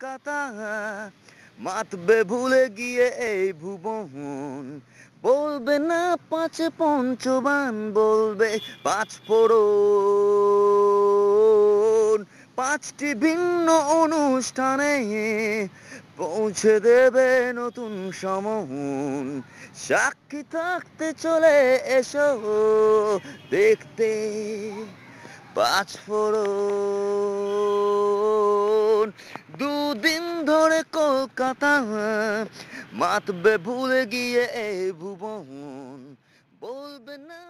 কলকাতা মাতবে ভুলে গিয়ে এই ভুবন বলবে না পাঁচ পঞ্চবান বলবে পাঁচ ফোড়ন পাঁচটি ভিন্ন অনুষ্ঠানে পৌঁছে দেবে নতুন সমহন সাক্ষী থাকতে চলে এসো দেখতে পাঁচ ফোড়ন দুদিন ধরে কলকাতা মাতবে ভুলে গিয়ে এই ভুবন বলবে না